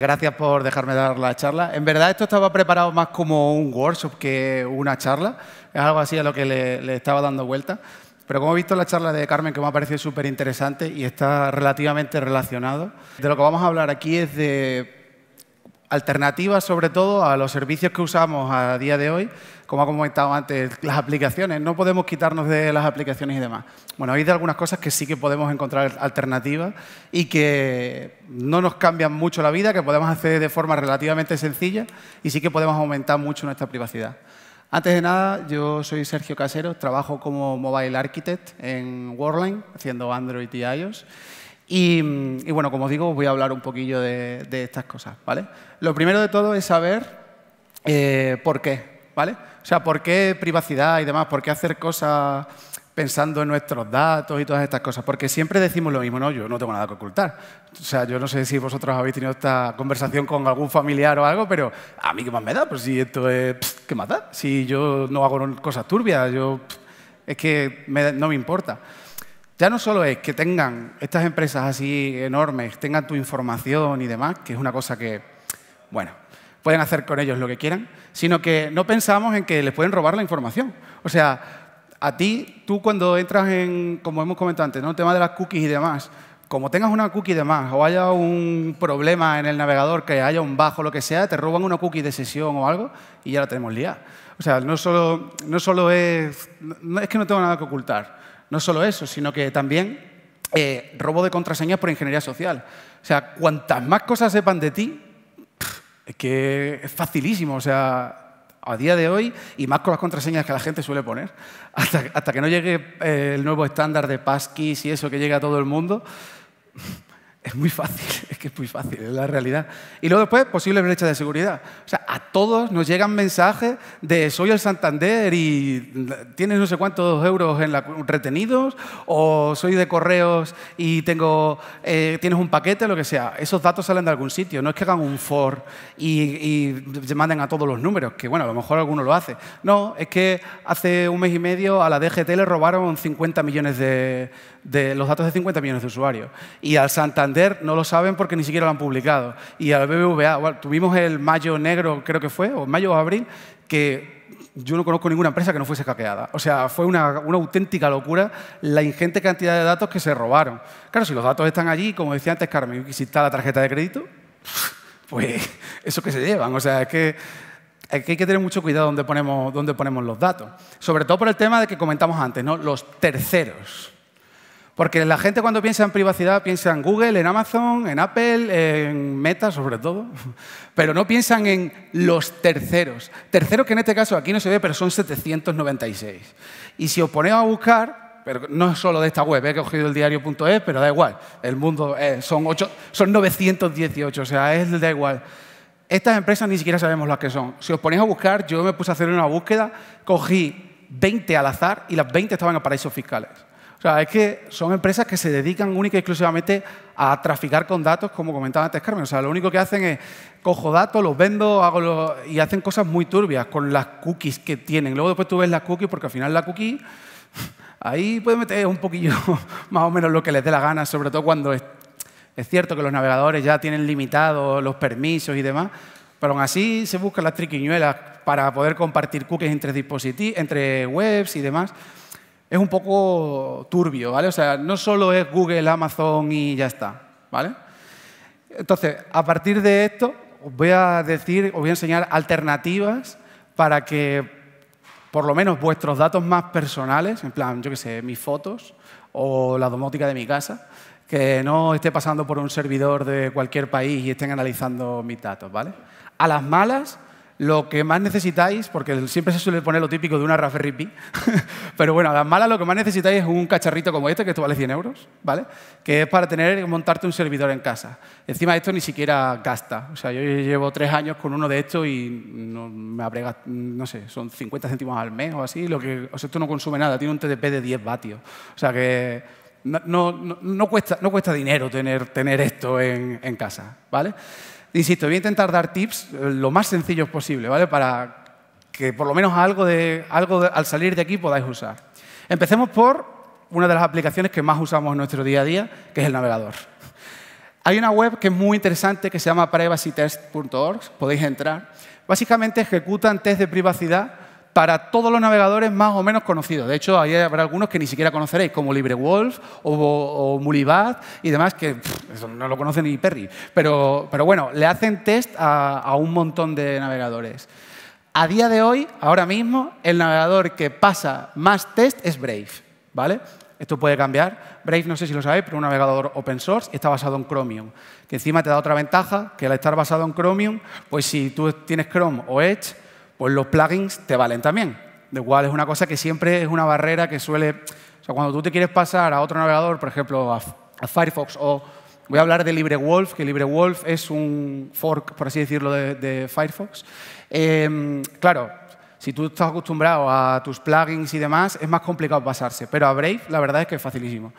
Gracias por dejarme dar la charla. En verdad esto estaba preparado más como un workshop que una charla. Es algo así a lo que le, estaba dando vuelta. Pero como he visto la charla de Carmen, que me ha parecido súper interesante y está relativamente relacionado, de lo que vamos a hablar aquí es de alternativas sobre todo a los servicios que usamos a día de hoy como ha comentado antes, las aplicaciones, no podemos quitarnos de las aplicaciones y demás. Bueno, hay de algunas cosas que sí que podemos encontrar alternativas y que no nos cambian mucho la vida, que podemos hacer de forma relativamente sencilla y sí que podemos aumentar mucho nuestra privacidad. Antes de nada, yo soy Sergio Casero, trabajo como Mobile Architect en Worldline, haciendo Android y iOS. Y, bueno, como os digo, voy a hablar un poquillo de, estas cosas, ¿vale? Lo primero de todo es saber eh, por qué, ¿vale? O sea, ¿por qué privacidad y demás? ¿Por qué hacer cosas pensando en nuestros datos y todas estas cosas? Porque siempre decimos lo mismo, no, yo no tengo nada que ocultar. O sea, yo no sé si vosotros habéis tenido esta conversación con algún familiar o algo, pero a mí qué más me da, pues si esto es, ¿qué más da? Si yo no hago cosas turbias, yo, es que no me importa. Ya no solo es que tengan estas empresas así enormes, tengan tu información y demás, que es una cosa que, bueno, pueden hacer con ellos lo que quieran, sino que no pensamos en que les pueden robar la información. O sea, a ti, tú cuando entras en, como hemos comentado antes, ¿no? el tema de las cookies y demás, como tengas una cookie de más o haya un problema en el navegador, que haya un bajo, lo que sea, te roban una cookie de sesión o algo y ya la tenemos liada. O sea, no solo, no solo es... es que no tengo nada que ocultar. No solo eso, sino que también eh, robo de contraseñas por ingeniería social. O sea, cuantas más cosas sepan de ti, que es facilísimo, o sea, a día de hoy, y más con las contraseñas que la gente suele poner, hasta, que no llegue eh, el nuevo estándar de passkeys y eso que llega a todo el mundo, es muy fácil, es que es muy fácil, es la realidad. Y luego después, posible brecha de seguridad. O sea, a todos nos llegan mensajes de soy el Santander y mm, tienes no sé cuántos euros en la, retenidos, o soy de correos y tengo, eh, tienes un paquete, lo que sea. Esos datos salen de algún sitio, no es que hagan un for y, y manden a todos los números, que bueno, a lo mejor alguno lo hace. No, es que hace un mes y medio a la DGT le robaron 50 millones de los datos de 50 millones de usuarios. Y al Santander no lo saben porque ni siquiera lo han publicado. Y al BBVA, tuvimos el mayo negro, creo que fue, o mayo o abril, que yo no conozco ninguna empresa que no fuese caqueada. O sea, fue una, auténtica locura la ingente cantidad de datos que se robaron. Claro, si los datos están allí, como decía antes Carmen, y si está la tarjeta de crédito, pues eso que se llevan. O sea, es que, hay que tener mucho cuidado donde ponemos, donde ponemos los datos. Sobre todo por el tema de que comentamos antes, ¿no? los terceros. Porque la gente cuando piensa en privacidad piensa en Google, en Amazon, en Apple, en Meta sobre todo, pero no piensan en los terceros. Terceros que en este caso aquí no se ve, pero son 796. Y si os ponéis a buscar, pero no es solo de esta web, eh, he cogido el diario.es, pero da igual, el mundo eh, son, son 918, o sea, es da igual. Estas empresas ni siquiera sabemos las que son. Si os ponéis a buscar, yo me puse a hacer una búsqueda, cogí 20 al azar y las 20 estaban en paraísos fiscales. O sea, es que son empresas que se dedican única y exclusivamente a traficar con datos, como comentaba antes Carmen. O sea, lo único que hacen es cojo datos, los vendo hago y hacen cosas muy turbias con las cookies que tienen. Luego después tú ves las cookies porque al final la cookie ahí puede meter un poquillo más o menos lo que les dé la gana, sobre todo cuando es, cierto que los navegadores ya tienen limitados los permisos y demás, pero aún así se buscan las triquiñuelas para poder compartir cookies entre, dispositivos, entre webs y demás es un poco turbio, ¿vale? O sea, no solo es Google, Amazon y ya está, ¿vale? Entonces, a partir de esto, os voy a decir, os voy a enseñar alternativas para que por lo menos vuestros datos más personales, en plan, yo qué sé, mis fotos o la domótica de mi casa, que no esté pasando por un servidor de cualquier país y estén analizando mis datos, ¿vale? A las malas, lo que más necesitáis, porque siempre se suele poner lo típico de una Raspberry pero bueno, a las malas lo que más necesitáis es un cacharrito como este, que esto vale 100 euros, ¿vale? Que es para tener montarte un servidor en casa. Encima esto ni siquiera gasta. O sea, yo llevo tres años con uno de estos y no, me abrega, no sé, son 50 céntimos al mes o así. Lo que, o sea, esto no consume nada, tiene un TDP de 10 vatios. O sea que no, no, no cuesta, no cuesta dinero tener, tener esto en, en casa, ¿vale? Insisto, voy a intentar dar tips eh, lo más sencillos posible, ¿vale? Para que por lo menos algo, de, algo al salir de aquí podáis usar. Empecemos por una de las aplicaciones que más usamos en nuestro día a día, que es el navegador. Hay una web que es muy interesante que se llama privacytest.org, podéis entrar. Básicamente ejecutan test de privacidad para todos los navegadores más o menos conocidos. De hecho, ahí habrá algunos que ni siquiera conoceréis, como LibreWolf o, o Mulibad y demás, que no lo conoce ni Perry. Pero, bueno, le hacen test a, un montón de navegadores. A día de hoy, ahora mismo, el navegador que pasa más test es Brave. ¿vale? Esto puede cambiar. Brave, no sé si lo sabéis, pero un navegador open source está basado en Chromium. Que encima te da otra ventaja, que al estar basado en Chromium, pues si tú tienes Chrome o Edge, pues los plugins te valen también. De igual es una cosa que siempre es una barrera que suele... O sea, cuando tú te quieres pasar a otro navegador, por ejemplo, a, Firefox o... Voy a hablar de LibreWolf, que LibreWolf es un fork, por así decirlo, de, Firefox. Em, claro, si tú estás acostumbrado a tus plugins y demás, es más complicado pasarse. Pero a Brave, la verdad es que es facilísimo.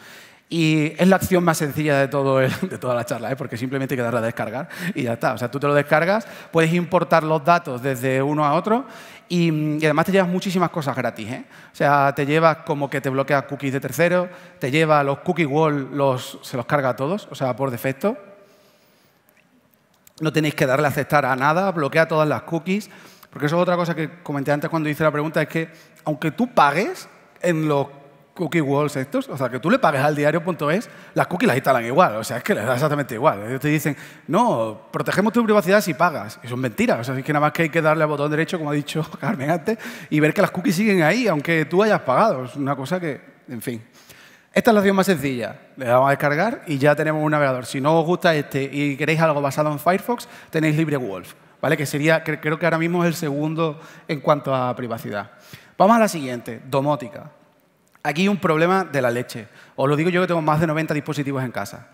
Y es la acción más sencilla de, todo de toda la charla, ¿eh? porque simplemente hay que darle a descargar y ya está. O sea, tú te lo descargas, puedes importar los datos desde uno a otro y, además te llevas muchísimas cosas gratis. ¿eh? O sea, te llevas como que te bloquea cookies de terceros, te lleva los cookie wall, los, se los carga a todos, o sea, por defecto. No tenéis que darle a aceptar a nada, bloquea todas las cookies. Porque eso es otra cosa que comenté antes cuando hice la pregunta, es que aunque tú pagues en los cookie walls estos, o sea, que tú le pagues al diario.es, las cookies las instalan igual, o sea, es que les da exactamente igual. Ellos te dicen, no, protegemos tu privacidad si pagas. Eso es mentira, o sea, es que nada más que hay que darle al botón derecho, como ha dicho Carmen antes, y ver que las cookies siguen ahí, aunque tú hayas pagado. Es una cosa que, en fin. Esta es la opción más sencilla. Le vamos a descargar y ya tenemos un navegador. Si no os gusta este y queréis algo basado en Firefox, tenéis LibreWolf, ¿vale? Que sería, creo que ahora mismo es el segundo en cuanto a privacidad. Vamos a la siguiente, domótica. Aquí un problema de la leche. Os lo digo yo que tengo más de 90 dispositivos en casa.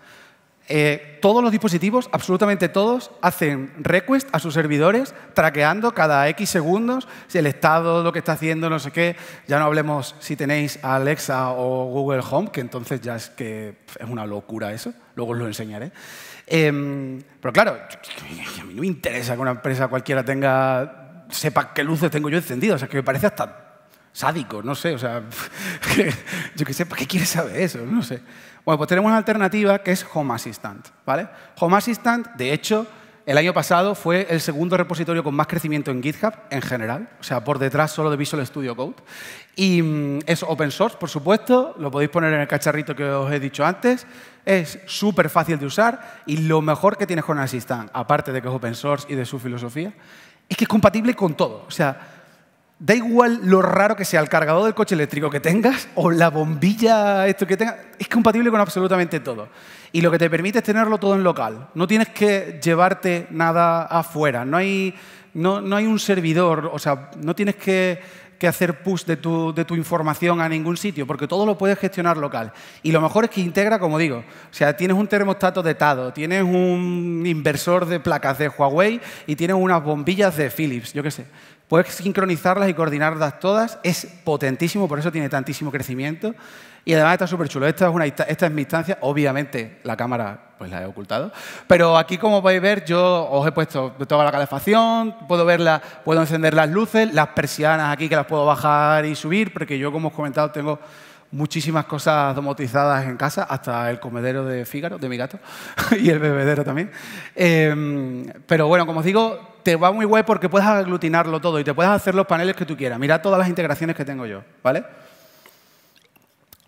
Eh, todos los dispositivos, absolutamente todos, hacen request a sus servidores traqueando cada X segundos si el estado, lo que está haciendo, no sé qué. Ya no hablemos si tenéis Alexa o Google Home, que entonces ya es que es una locura eso. Luego os lo enseñaré. Em, pero claro, a mí no me interesa que una empresa cualquiera tenga, sepa qué luces tengo yo encendidas. O sea, que me parece hasta sádico, no sé, o sea, yo qué sé, ¿para qué quiere saber eso? No sé. Bueno, pues tenemos una alternativa que es Home Assistant, ¿vale? Home Assistant, de hecho, el año pasado fue el segundo repositorio con más crecimiento en GitHub en general, o sea, por detrás solo de Visual Studio Code. Y mm, es open source, por supuesto, lo podéis poner en el cacharrito que os he dicho antes. Es súper fácil de usar y lo mejor que tiene Home Assistant, aparte de que es open source y de su filosofía, es que es compatible con todo. O sea, Da igual lo raro que sea el cargador del coche eléctrico que tengas o la bombilla esto que tengas, es compatible con absolutamente todo. Y lo que te permite es tenerlo todo en local. No tienes que llevarte nada afuera. No hay, no, hay un servidor, o sea, no tienes que, hacer push de tu, de tu, información a ningún sitio, porque todo lo puedes gestionar local. Y lo mejor es que integra, como digo, o sea, tienes un termostato de tienes un inversor de placas de Huawei y tienes unas bombillas de Philips, yo qué sé. Puedes sincronizarlas y coordinarlas todas. Es potentísimo, por eso tiene tantísimo crecimiento. Y además está súper chulo. Esta es, mi instancia. Obviamente la cámara pues la he ocultado. Pero aquí, como podéis ver, yo os he puesto toda la calefacción. Puedo, verla, puedo encender las luces, las persianas aquí que las puedo bajar y subir. Porque yo, como os he comentado, tengo muchísimas cosas domotizadas en casa, hasta el comedero de Fígaro, de mi gato, y el bebedero también. Em, pero bueno, como os digo, te va muy guay porque puedes aglutinarlo todo y te puedes hacer los paneles que tú quieras. Mira todas las integraciones que tengo yo, ¿vale?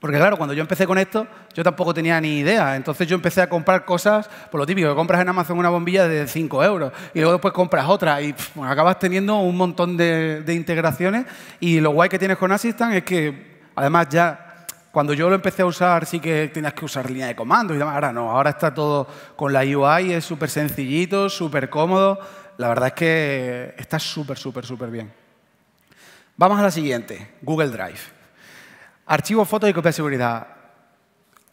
Porque claro, cuando yo empecé con esto, yo tampoco tenía ni idea. Entonces yo empecé a comprar cosas, por lo típico, que compras en Amazon una bombilla de 5 euros y luego después compras otra y acabas teniendo un montón de, integraciones y lo guay que tienes con Assistant es que además ya... Cuando yo lo empecé a usar sí que tenías que usar línea de comando y demás. Ahora no, ahora está todo con la UI, es súper sencillito, súper cómodo la verdad es que está súper, súper, súper bien. Vamos a la siguiente, Google Drive. Archivo, fotos y copia de seguridad.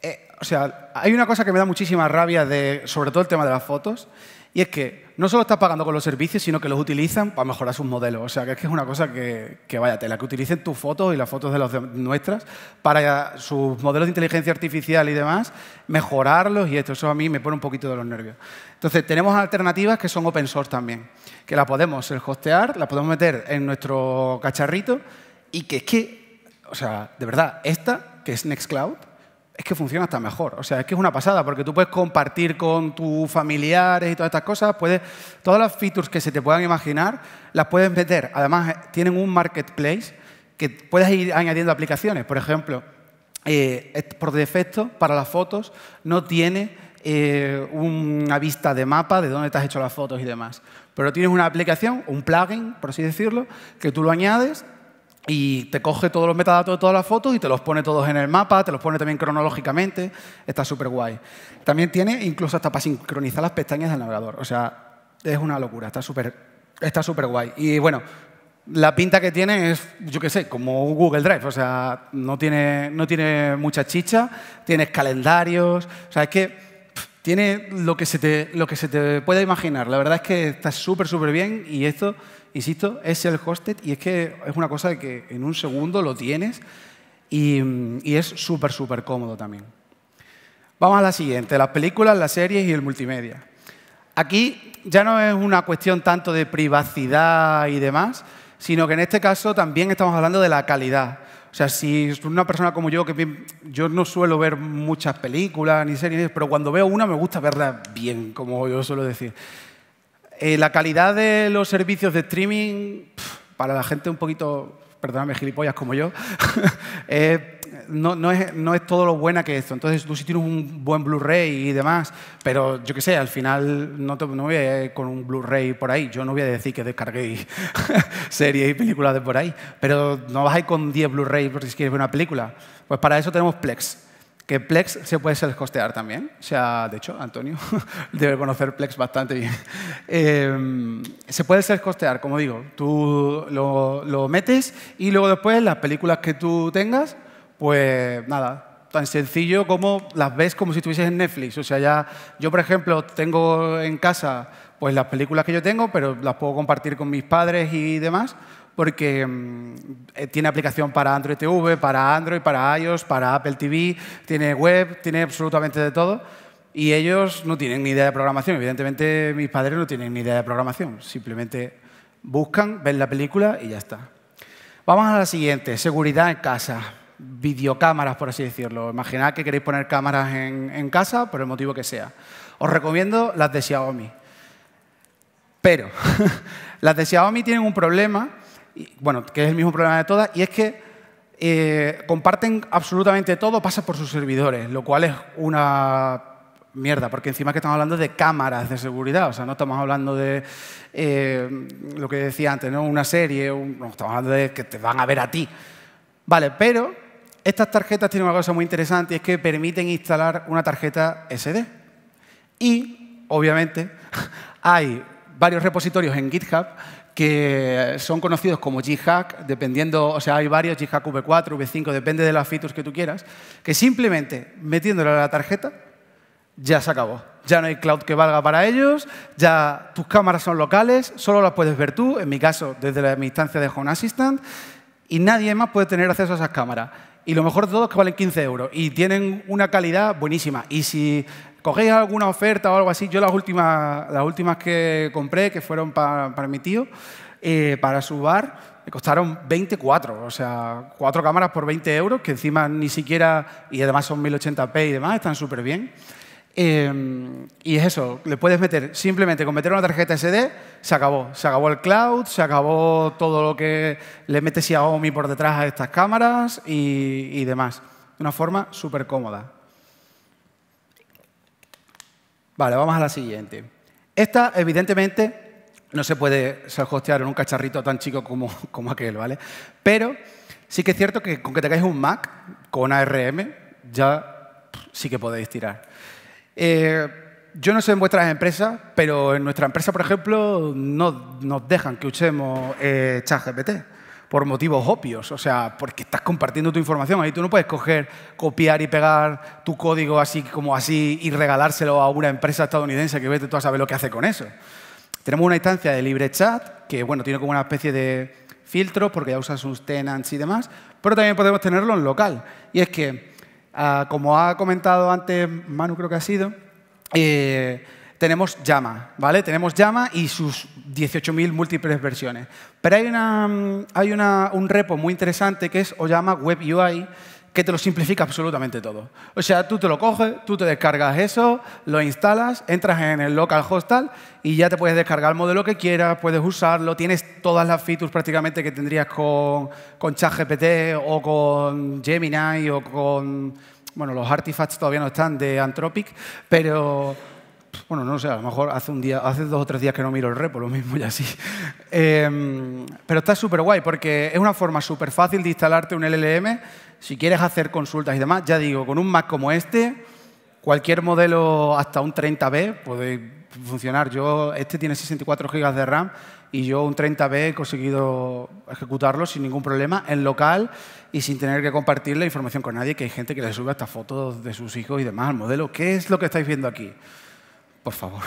Eh, o sea, hay una cosa que me da muchísima rabia, de, sobre todo el tema de las fotos, y es que no solo está pagando con los servicios, sino que los utilizan para mejorar sus modelos. O sea, que es que es una cosa que, que vaya tela, que utilicen tus fotos y las fotos de las nuestras para sus modelos de inteligencia artificial y demás, mejorarlos y esto. Eso a mí me pone un poquito de los nervios. Entonces, tenemos alternativas que son open source también, que las podemos hostear, las podemos meter en nuestro cacharrito y que es que, o sea, de verdad, esta, que es Nextcloud, es que funciona hasta mejor. O sea, es que es una pasada, porque tú puedes compartir con tus familiares y todas estas cosas, puedes, todas las features que se te puedan imaginar, las puedes meter. Además, eh, tienen un marketplace que puedes ir añadiendo aplicaciones. Por ejemplo, eh, por defecto, para las fotos, no tiene eh, una vista de mapa de dónde te has hecho las fotos y demás. Pero tienes una aplicación, un plugin, por así decirlo, que tú lo añades, y te coge todos los metadatos de todas las fotos y te los pone todos en el mapa, te los pone también cronológicamente, está súper guay. También tiene incluso hasta para sincronizar las pestañas del navegador, o sea, es una locura, está súper está super guay. Y bueno, la pinta que tiene es, yo qué sé, como Google Drive, o sea, no tiene, mucha chicha, tienes calendarios, o sea, es que tiene lo que, se te, lo que se te puede imaginar. La verdad es que está súper, súper bien y esto insisto, es el hosted y es que es una cosa de que en un segundo lo tienes y, es súper, súper cómodo también. Vamos a la siguiente, las películas, las series y el multimedia. Aquí ya no es una cuestión tanto de privacidad y demás, sino que en este caso también estamos hablando de la calidad. O sea, si una persona como yo, que yo no suelo ver muchas películas ni series, pero cuando veo una me gusta verla bien, como yo suelo decir. Eh, la calidad de los servicios de streaming, para la gente un poquito, perdóname, gilipollas como yo, eh, no, no, es, todo lo buena que esto. Entonces, tú sí tienes un buen Blu-ray y demás, pero yo qué sé, al final no, no voy a ir con un Blu-ray por ahí. Yo no voy a decir que descarguéis series y películas de por ahí, pero no vas a ir con 10 Blu-ray porque si quieres ver una película. Pues para eso tenemos Plex. Que Plex se puede self costear también. O sea, de hecho, Antonio debe conocer Plex bastante bien. Eh, se puede self costear como digo. Tú lo, metes y luego después las películas que tú tengas, pues nada, tan sencillo como las ves como si estuvieses en Netflix. O sea, ya yo, por ejemplo, tengo en casa pues las películas que yo tengo, pero las puedo compartir con mis padres y demás porque mm, eh, tiene aplicación para Android TV, para Android, para iOS, para Apple TV, tiene web, tiene absolutamente de todo. Y ellos no tienen ni idea de programación. Evidentemente, mis padres no tienen ni idea de programación. Simplemente buscan, ven la película y ya está. Vamos a la siguiente, seguridad en casa. Videocámaras, por así decirlo. Imaginad que queréis poner cámaras en, en casa por el motivo que sea. Os recomiendo las de Xiaomi. Pero las de Xiaomi tienen un problema bueno, que es el mismo problema de todas, y es que eh, comparten absolutamente todo, pasa por sus servidores, lo cual es una mierda, porque encima que estamos hablando de cámaras de seguridad, o sea, no estamos hablando de eh, lo que decía antes, ¿no? Una serie, no, estamos hablando de que te van a ver a ti. Vale, pero estas tarjetas tienen una cosa muy interesante y es que permiten instalar una tarjeta SD. Y, obviamente, hay varios repositorios en GitHub que son conocidos como G-Hack, dependiendo, o sea, hay varios, G-Hack V4, V5, depende de las features que tú quieras, que simplemente metiéndolo a la tarjeta ya se acabó. Ya no hay cloud que valga para ellos, ya tus cámaras son locales, solo las puedes ver tú, en mi caso, desde la, mi instancia de Home Assistant, y nadie más puede tener acceso a esas cámaras. Y lo mejor de todo es que valen 15 euros y tienen una calidad buenísima. Y si ¿Cogéis alguna oferta o algo así? Yo las últimas, las últimas que compré, que fueron para, mi tío, eh, para su bar, me costaron 24, o sea, cuatro cámaras por 20 euros, que encima ni siquiera, y además son 1080p y demás, están súper bien. Em, y es eso, le puedes meter, simplemente con meter una tarjeta SD, se acabó. Se acabó el cloud, se acabó todo lo que le metes Xiaomi por detrás a estas cámaras y demás. De una forma súper cómoda. Vale, vamos a la siguiente. Esta, evidentemente, no se puede hostear en un cacharrito tan chico como, aquel, ¿vale? Pero sí que es cierto que con que tengáis un Mac con ARM, ya sí que podéis tirar. Eh, yo no sé en vuestras empresas, pero en nuestra empresa, por ejemplo, no nos dejan que usemos eh, ChatGPT por motivos obvios, o sea, porque estás compartiendo tu información. Ahí tú no puedes coger, copiar y pegar tu código así como así y regalárselo a una empresa estadounidense que vete tú a saber lo que hace con eso. Tenemos una instancia de libre chat que, bueno, tiene como una especie de filtro porque ya usa sus tenants y demás, pero también podemos tenerlo en local. Y es que, ah, como ha comentado antes Manu, creo que ha sido, eh, tenemos Llama, ¿vale? Tenemos Llama y sus 18.000 múltiples versiones. Pero hay, una, mm, hay un repo muy interesante que es Oyama Web UI, que te lo simplifica absolutamente todo. O sea, tú te lo coges, tú te descargas eso, lo instalas, entras en el local hostal y ya te puedes descargar el modelo que quieras, puedes usarlo, tienes todas las features prácticamente que tendrías con, con ChatGPT o con Gemini o con... Bueno, los artifacts todavía no están de Anthropic, pero bueno, no sé, a lo mejor hace, un día, hace dos o tres días que no miro el repo, lo mismo y así. Em, pero está súper guay porque es una forma súper fácil de instalarte un LLM. Si quieres hacer consultas y demás, ya digo, con un Mac como este, cualquier modelo hasta un 30B puede funcionar. Yo, este tiene 64 GB de RAM y yo un 30B he conseguido ejecutarlo sin ningún problema en local y sin tener que compartir la información con nadie, que hay gente que le sube hasta fotos de sus hijos y demás al modelo. ¿Qué es lo que estáis viendo aquí? por favor.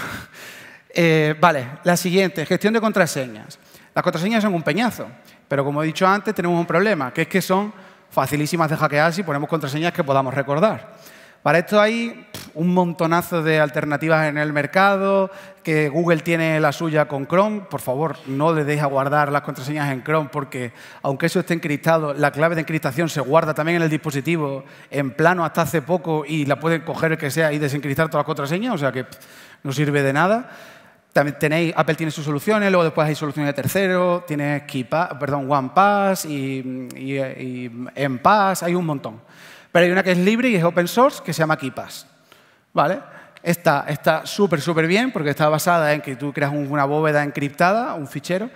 Eh, vale, la siguiente, gestión de contraseñas. Las contraseñas son un peñazo, pero como he dicho antes, tenemos un problema, que es que son facilísimas de hackear si ponemos contraseñas que podamos recordar. Para esto hay un montonazo de alternativas en el mercado, que Google tiene la suya con Chrome. Por favor, no le deis a guardar las contraseñas en Chrome porque, aunque eso esté encriptado, la clave de encriptación se guarda también en el dispositivo en plano hasta hace poco y la pueden coger el que sea y desencriptar todas las contraseñas. O sea que no sirve de nada. tenéis, Apple tiene sus soluciones, luego después hay soluciones de tercero tiene OnePass y, y, hay un montón. Pero hay una que es libre y es open source que se llama KeePass. ¿Vale? Esta está súper, súper bien porque está basada en que tú creas una bóveda encriptada, un fichero,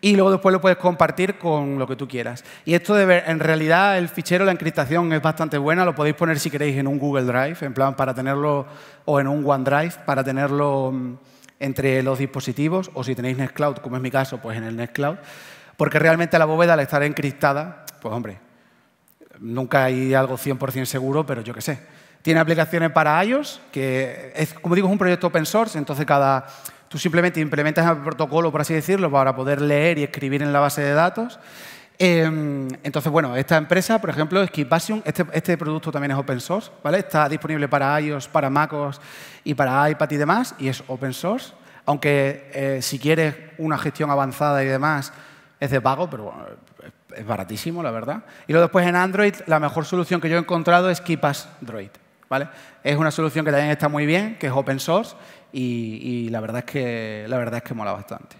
y luego después lo puedes compartir con lo que tú quieras. Y esto de ver, en realidad el fichero, la encriptación es bastante buena, lo podéis poner si queréis en un Google Drive, en plan para tenerlo, o en un OneDrive, para tenerlo mm, entre los dispositivos, o si tenéis Nextcloud, como es mi caso, pues en el Nextcloud, porque realmente la bóveda al estar encriptada, pues hombre, nunca hay algo 100% seguro, pero yo qué sé. Tiene aplicaciones para iOS, que es, como digo, es un proyecto open source, entonces cada Tú simplemente implementas el protocolo, por así decirlo, para poder leer y escribir en la base de datos. Em, entonces, bueno, esta empresa, por ejemplo, es este, este producto también es open source, ¿vale? Está disponible para iOS, para MacOS y para iPad y demás, y es open source. Aunque eh, si quieres una gestión avanzada y demás, es de pago, pero eh, es baratísimo, la verdad. Y luego después en Android, la mejor solución que yo he encontrado es Keepass Droid. ¿vale? Es una solución que también está muy bien, que es open source y, la, verdad es que, la verdad es que mola bastante.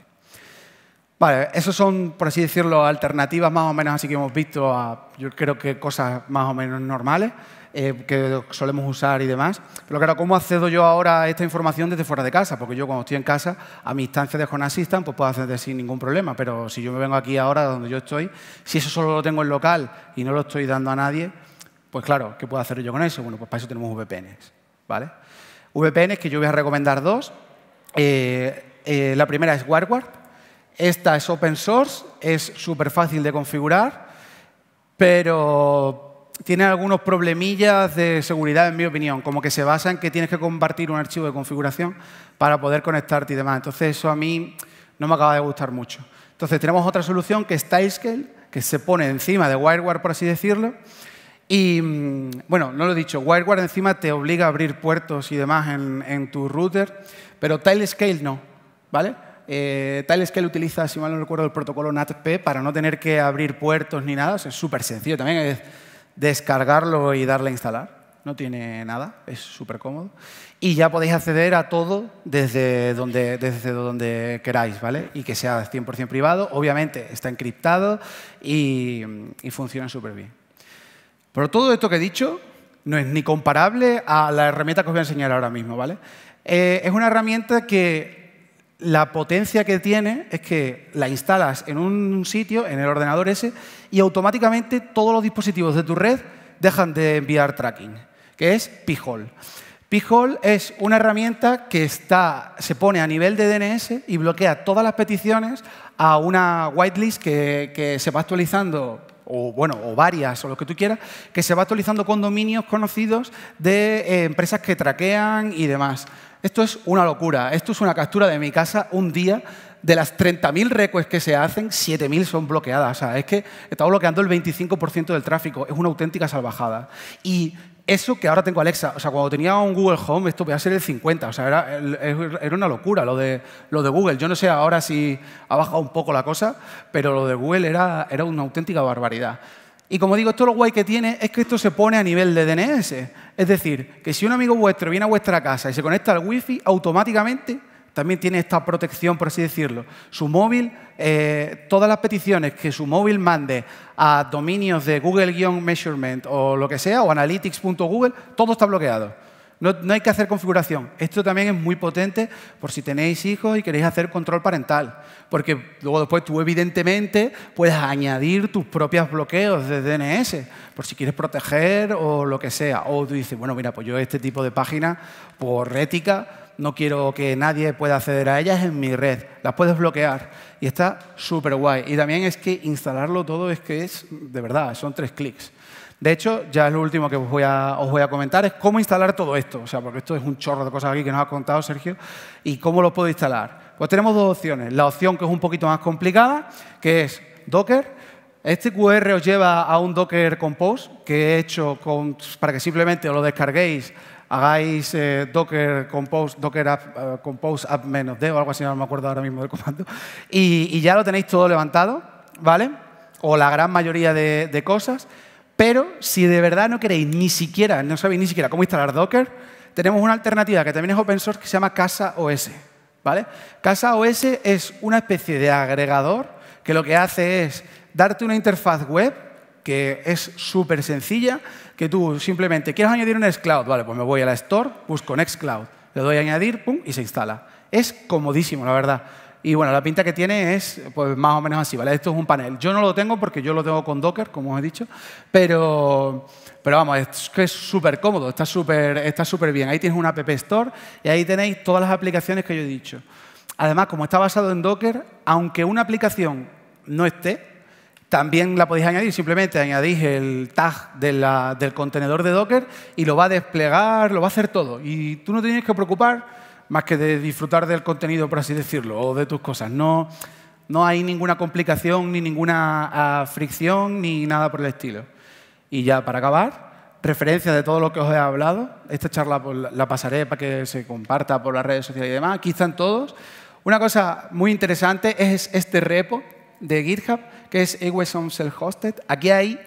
Vale, esas son, por así decirlo, alternativas más o menos así que hemos visto a, yo creo que cosas más o menos normales eh, que solemos usar y demás. Pero claro, ¿cómo accedo yo ahora a esta información desde fuera de casa? Porque yo cuando estoy en casa, a mi instancia de Home Assistant, pues puedo acceder sin ningún problema. Pero si yo me vengo aquí ahora, donde yo estoy, si eso solo lo tengo en local y no lo estoy dando a nadie, pues claro, ¿qué puedo hacer yo con eso? Bueno, pues para eso tenemos VPNs, ¿vale? VPNs, que yo voy a recomendar dos. Eh, eh, la primera es WireGuard. Esta es open source, es súper fácil de configurar, pero tiene algunos problemillas de seguridad, en mi opinión, como que se basa en que tienes que compartir un archivo de configuración para poder conectarte y demás. Entonces, eso a mí no me acaba de gustar mucho. Entonces, tenemos otra solución que es Tilescale, que se pone encima de WireGuard, por así decirlo, y mm, bueno, no lo he dicho, WireGuard encima te obliga a abrir puertos y demás en, tu router, pero Tilescale no, ¿vale? Eh, Tilescale utiliza, si mal no recuerdo, el protocolo NATP para no tener que abrir puertos ni nada. es súper sencillo también, es descargarlo y darle a instalar. No tiene nada, es súper cómodo. Y ya podéis acceder a todo desde donde, desde donde queráis, ¿vale? Y que sea 100% privado. Obviamente está encriptado y funciona súper bien. Pero todo esto que he dicho no es ni comparable a la herramienta que os voy a enseñar ahora mismo, ¿vale? Eh, es una herramienta que la potencia que tiene es que la instalas en un sitio, en el ordenador ese, y automáticamente todos los dispositivos de tu red dejan de enviar tracking, que es P-Hole es una herramienta que está, se pone a nivel de DNS y bloquea todas las peticiones a una whitelist que, que se va actualizando o bueno, o varias, o lo que tú quieras, que se va actualizando con dominios conocidos de eh, empresas que traquean y demás. Esto es una locura. Esto es una captura de mi casa un día. De las 30.000 requests que se hacen, 7.000 son bloqueadas. O sea, es que estamos bloqueando el 25% del tráfico. Es una auténtica salvajada. Y eso que ahora tengo Alexa. O sea, cuando tenía un Google Home, esto podía ser el 50. O sea, era, una locura lo de, lo de Google. Yo no sé ahora si ha bajado un poco la cosa, pero lo de Google era, era una auténtica barbaridad. Y como digo, esto lo guay que tiene es que esto se pone a nivel de DNS. Es decir, que si un amigo vuestro viene a vuestra casa y se conecta al Wi-Fi, automáticamente también tiene esta protección, por así decirlo. Su móvil, eh, todas las peticiones que su móvil mande a dominios de Google-Measurement o lo que sea, o analytics.google, todo está bloqueado. No, no, hay que hacer configuración. Esto también es muy potente por si tenéis hijos y queréis hacer control parental. Porque luego después tú, evidentemente, puedes añadir tus propios bloqueos de DNS por si quieres proteger o lo que sea. O tú dices, bueno, mira, pues yo este tipo de página, por ética, no quiero que nadie pueda acceder a ellas en mi red, las puedes bloquear y está súper guay. Y también es que instalarlo todo es que es, de verdad, son tres clics. De hecho, ya es lo último que os voy, a, comentar, es cómo instalar todo esto. O sea, porque esto es un chorro de cosas aquí que nos ha contado Sergio. ¿Y cómo lo puedo instalar? Pues tenemos dos opciones. La opción que es un poquito más complicada, que es Docker. Este QR os lleva a un Docker Compose que he hecho para que simplemente os lo descarguéis, hagáis eh, Docker Compose, Docker app, eh, Compose menos D o algo así, no me acuerdo ahora mismo del comando, y, ya lo tenéis todo levantado, ¿vale? O la gran mayoría de, de cosas, pero si de verdad no queréis ni siquiera, no sabéis ni siquiera cómo instalar Docker, tenemos una alternativa que también es open source que se llama Casa OS, ¿vale? Casa OS es una especie de agregador que lo que hace es darte una interfaz web que es súper sencilla, que tú simplemente quieres añadir un xCloud, vale, pues me voy a la Store, busco Nextcloud, le doy a añadir, pum, y se instala. Es comodísimo, la verdad. Y bueno, la pinta que tiene es pues, más o menos así, ¿vale? Esto es un panel. Yo no lo tengo porque yo lo tengo con Docker, como os he dicho, pero, pero vamos, es que es súper cómodo, está súper está súper bien. Ahí tienes una App Store y ahí tenéis todas las aplicaciones que yo he dicho. Además, como está basado en Docker, aunque una aplicación no esté, también la podéis añadir, simplemente añadís el tag del contenedor de Docker y lo va a desplegar, lo va a hacer todo. Y tú no tienes que preocupar más que de disfrutar del contenido, por así decirlo, o de tus cosas. No, no hay ninguna complicación, ni ninguna ah, fricción, ni nada por el estilo. Y ya para acabar, referencia de todo lo que os he hablado. Esta charla pues, la pasaré para que se comparta por las redes sociales y demás. Aquí están todos. Una cosa muy interesante es este repo de GitHub, que es on Self Hosted. Aquí hay,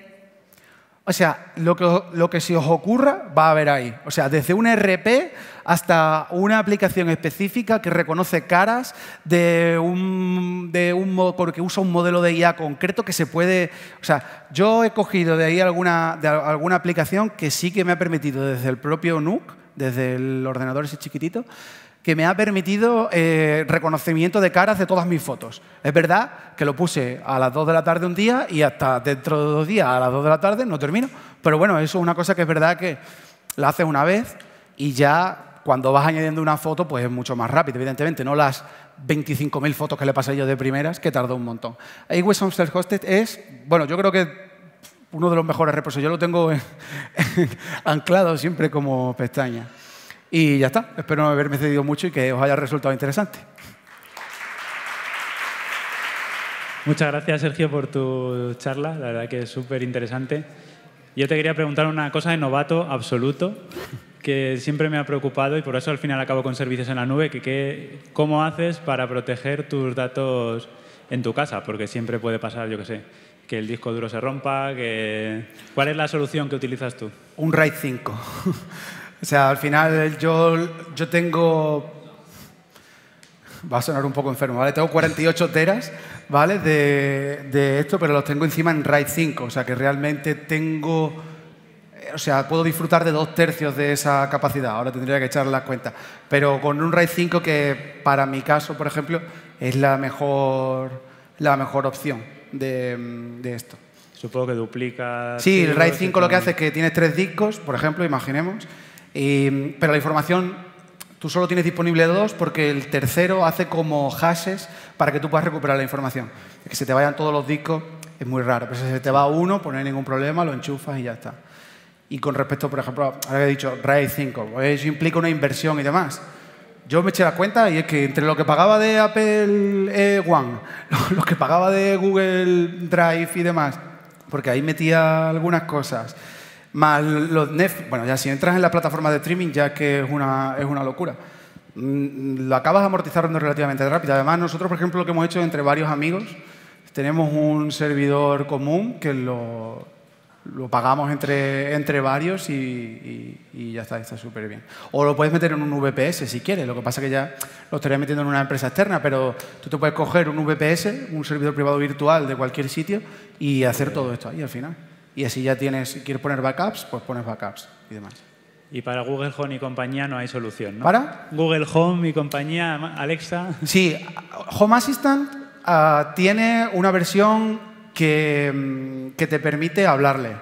o sea, lo que, lo que se os ocurra va a haber ahí. O sea, desde un RP hasta una aplicación específica que reconoce caras de un, de un porque usa un modelo de IA concreto que se puede, o sea, yo he cogido de ahí alguna, alguna aplicación que sí que me ha permitido desde el propio NUC, desde el ordenador ese chiquitito, que me ha permitido eh, reconocimiento de caras de todas mis fotos. Es verdad que lo puse a las 2 de la tarde un día y hasta dentro de dos días a las 2 de la tarde no termino. Pero bueno, eso es una cosa que es verdad que la haces una vez y ya cuando vas añadiendo una foto, pues es mucho más rápido, evidentemente. No las 25.000 fotos que le pasé yo de primeras, que tardó un montón. Awesome Self Hosted es, bueno, yo creo que uno de los mejores reposos. Yo lo tengo anclado siempre como pestaña. Y ya está. Espero no haberme cedido mucho y que os haya resultado interesante. Muchas gracias, Sergio, por tu charla. La verdad que es súper interesante. Yo te quería preguntar una cosa de novato absoluto que siempre me ha preocupado y por eso al final acabo con servicios en la nube, que, cómo haces para proteger tus datos en tu casa, porque siempre puede pasar, yo qué sé, que el disco duro se rompa, que... ¿Cuál es la solución que utilizas tú? Un RAID 5. O sea, al final yo, yo tengo... Va a sonar un poco enfermo, ¿vale? Tengo 48 teras, ¿vale? De, esto, pero los tengo encima en RAID 5. O sea, que realmente tengo... Eh, o sea, puedo disfrutar de dos tercios de esa capacidad. Ahora tendría que echar las cuentas. Pero con un RAID 5 que, para mi caso, por ejemplo, es la mejor, la mejor opción de, de esto. Supongo que duplica... Sí, el RAID 5 lo que hace es que tienes tres discos, por ejemplo, imaginemos, pero la información tú solo tienes disponible dos porque el tercero hace como hashes para que tú puedas recuperar la información. Que se te vayan todos los discos es muy raro, pero si se te va uno, poner pues no hay ningún problema, lo enchufas y ya está. Y con respecto, por ejemplo, ahora que he dicho RAID 5, pues eso implica una inversión y demás. Yo me eché la cuenta y es que entre lo que pagaba de Apple eh, One, lo que pagaba de Google Drive y demás, porque ahí metía algunas cosas, más los NEF, bueno, ya si entras en la plataforma de streaming ya que es una, es una locura. Mm, lo acabas amortizando relativamente rápido. Además, nosotros, por ejemplo, lo que hemos hecho entre varios amigos, tenemos un servidor común que lo, lo pagamos entre, varios y, ya está, está súper bien. O lo puedes meter en un VPS si quieres, lo que pasa que ya lo estarías metiendo en una empresa externa, pero tú te puedes coger un VPS, un servidor privado virtual de cualquier sitio y hacer todo esto ahí al final. Y así ya tienes, si quieres poner backups, pues pones backups y demás. Y para Google Home y compañía no hay solución, ¿no? ¿Para? Google Home y compañía, Alexa. Sí, Home Assistant ah, tiene una versión que, mm, que te permite hablarle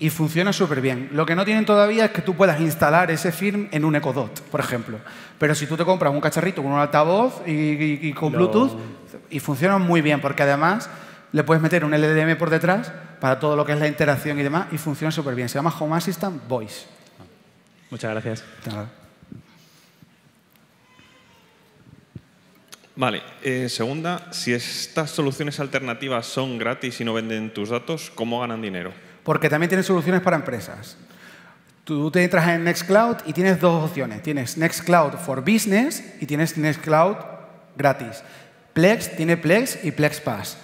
y funciona súper bien. Lo que no tienen todavía es que tú puedas instalar ese firm en un Echo Dot, por ejemplo. Pero si tú te compras un cacharrito con un altavoz y, con Bluetooth, y funciona muy bien, porque además le puedes meter un LDM por detrás para todo lo que es la interacción y demás y funciona súper bien. Se llama Home Assistant Voice. Muchas gracias. Vale, eh, segunda, si estas soluciones alternativas son gratis y no venden tus datos, ¿cómo ganan dinero? Porque también tienes soluciones para empresas. Tú te entras en Nextcloud y tienes dos opciones. Tienes Nextcloud for Business y tienes Nextcloud gratis. Plex tiene Plex y Plex Pass.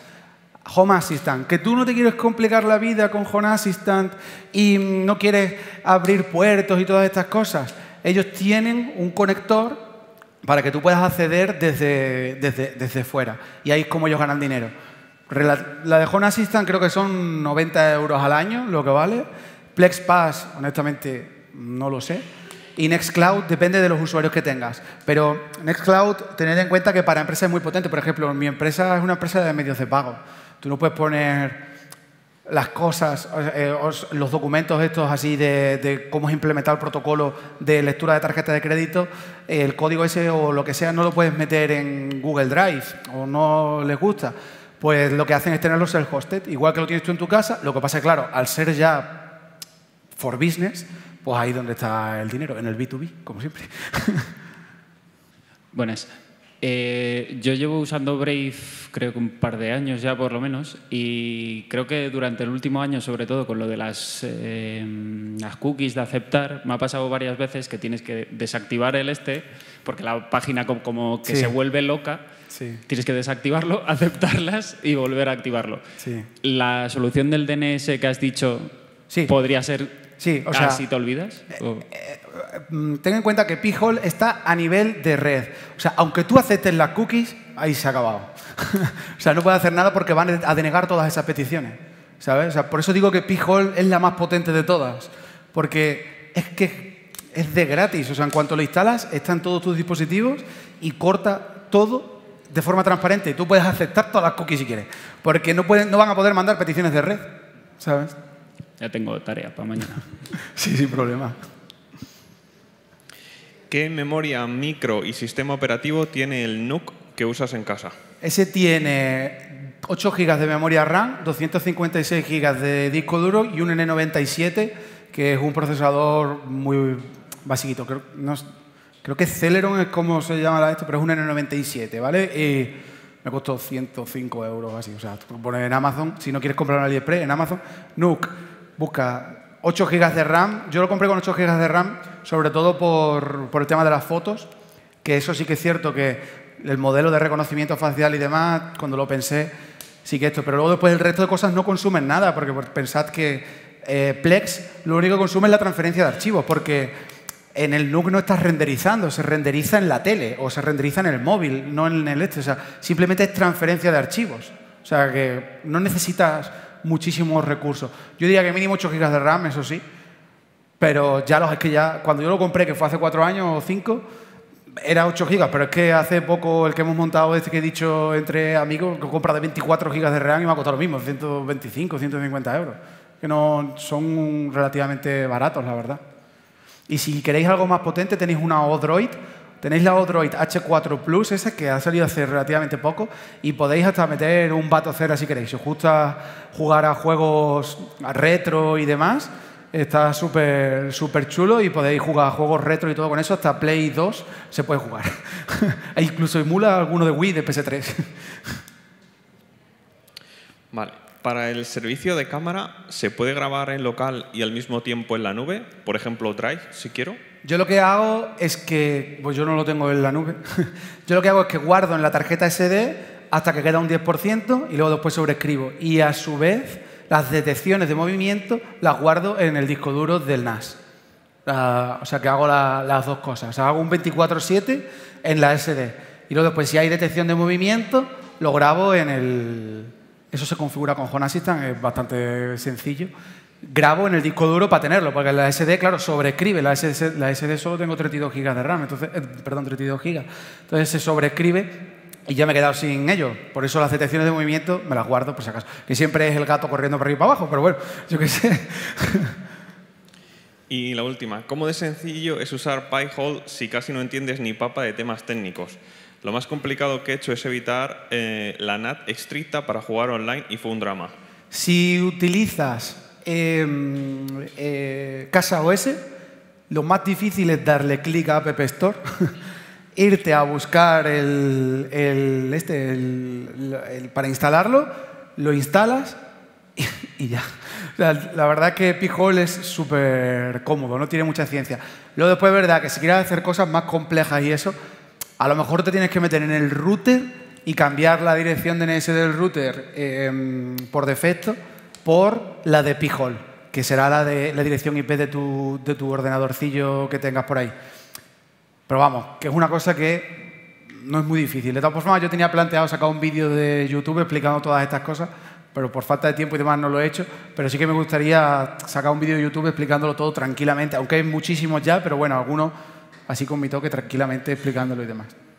Home Assistant, que tú no te quieres complicar la vida con Home Assistant y no quieres abrir puertos y todas estas cosas. Ellos tienen un conector para que tú puedas acceder desde, desde, desde fuera. Y ahí es como ellos ganan dinero. La de Home Assistant creo que son 90 euros al año, lo que vale. Plex Pass, honestamente, no lo sé. Y Nextcloud depende de los usuarios que tengas. Pero Nextcloud, tened en cuenta que para empresas es muy potente. Por ejemplo, mi empresa es una empresa de medios de pago. Tú no puedes poner las cosas, eh, los documentos estos así de, cómo es implementado el protocolo de lectura de tarjeta de crédito, eh, el código ese o lo que sea no lo puedes meter en Google Drive o no les gusta. Pues lo que hacen es tenerlos el hosted igual que lo tienes tú en tu casa. Lo que pasa es, claro, al ser ya for business, pues ahí donde está el dinero, en el B2B, como siempre. Buenas. Eh, yo llevo usando Brave creo que un par de años ya por lo menos y creo que durante el último año, sobre todo con lo de las, em, las cookies de aceptar, me ha pasado varias veces que tienes que desactivar el este porque la página como que se vuelve loca. Sí. Tienes que desactivarlo, aceptarlas y volver a activarlo. La solución del DNS que has dicho podría ser Sí, o ah, sea... si te olvidas? Eh, eh, mm, ten en cuenta que P-Hole está a nivel de red. O sea, aunque tú aceptes las cookies, ahí se ha acabado. o sea, no puede hacer nada porque van a denegar todas esas peticiones. ¿Sabes? por eso digo que P-Hole es la más potente de todas. Porque es que es de gratis. O sea, en cuanto lo instalas, está todos tus dispositivos y corta todo de forma transparente. Tú puedes aceptar todas las cookies si quieres. Porque no, pueden, no van a poder mandar peticiones de red. ¿Sabes? Ya tengo tarea para mañana. sí, sin problema. ¿Qué memoria micro y sistema operativo tiene el NUC que usas en casa? Ese tiene 8 GB de memoria RAM, 256 GB de disco duro y un N97, que es un procesador muy basiquito. Creo, que Celeron es como se llama esto, pero es un N97, ¿vale? Y me costó 105 euros así. O sea, tú pones en Amazon, si no quieres comprar un AliExpress, en Amazon, NUC busca 8 GB de RAM. Yo lo compré con 8 GB de RAM, sobre todo por, el tema de las fotos, que eso sí que es cierto que el modelo de reconocimiento facial y demás, cuando lo pensé, sí que esto. Pero luego después el resto de cosas no consumen nada, porque pensad que eh, Plex lo único que consume es la transferencia de archivos, porque en el NUC no estás renderizando, se renderiza en la tele o se renderiza en el móvil, no en el este. O sea, simplemente es transferencia de archivos. O sea, que no necesitas muchísimos recursos. Yo diría que mínimo 8 gigas de RAM, eso sí. Pero ya los es que ya, cuando yo lo compré, que fue hace 4 años o 5, era 8 gigas, pero es que hace poco el que hemos montado, este que he dicho entre amigos, que compra de 24 gigas de RAM y me ha costado lo mismo, 125, 150 euros, que no son relativamente baratos, la verdad. Y si queréis algo más potente, tenéis una Droid. Tenéis la Odroid H4 Plus, esa que ha salido hace relativamente poco, y podéis hasta meter un bato cero si queréis. Si os gusta jugar a juegos retro y demás, está súper súper chulo y podéis jugar a juegos retro y todo con eso. Hasta Play 2 se puede jugar. e incluso emula alguno de Wii de PS3. vale. Para el servicio de cámara, ¿se puede grabar en local y al mismo tiempo en la nube? Por ejemplo, Drive, si quiero. Yo lo que hago es que, pues yo no lo tengo en la nube, yo lo que hago es que guardo en la tarjeta SD hasta que queda un 10% y luego después sobreescribo. Y a su vez, las detecciones de movimiento las guardo en el disco duro del NAS. o sea que hago las dos cosas. O sea, hago un 24-7 en la SD. Y luego después, si hay detección de movimiento, lo grabo en el, eso se configura con Jonas Assistant, es bastante sencillo. Grabo en el disco duro para tenerlo, porque la SD, claro, sobreescribe. La SD, la solo tengo 32 GB de RAM, entonces, eh, perdón, 32 GB. Entonces se sobreescribe y ya me he quedado sin ello. Por eso las detecciones de movimiento me las guardo por si acaso. Que siempre es el gato corriendo por arriba y para abajo, pero bueno, yo qué sé. y la última, ¿cómo de sencillo es usar PyHole si casi no entiendes ni papa de temas técnicos? Lo más complicado que he hecho es evitar eh, la NAT estricta para jugar online y fue un drama. Si utilizas em, eh, Casa OS, lo más difícil es darle clic a App Store, irte a buscar el, este, para instalarlo, lo instalas y, ya. la verdad que Pijol es súper cómodo, no tiene mucha ciencia. Luego después es verdad que si quieres hacer cosas más complejas y eso, a lo mejor te tienes que meter en el router y cambiar la dirección DNS del router em, por defecto por la de p-hole, que será la, de, la dirección IP de tu, de tu ordenadorcillo que tengas por ahí. Pero vamos, que es una cosa que no es muy difícil. De todas formas, yo tenía planteado sacar un vídeo de YouTube explicando todas estas cosas, pero por falta de tiempo y demás no lo he hecho. Pero sí que me gustaría sacar un vídeo de YouTube explicándolo todo tranquilamente, aunque hay muchísimos ya, pero bueno, algunos así con mi toque tranquilamente explicándolo y demás.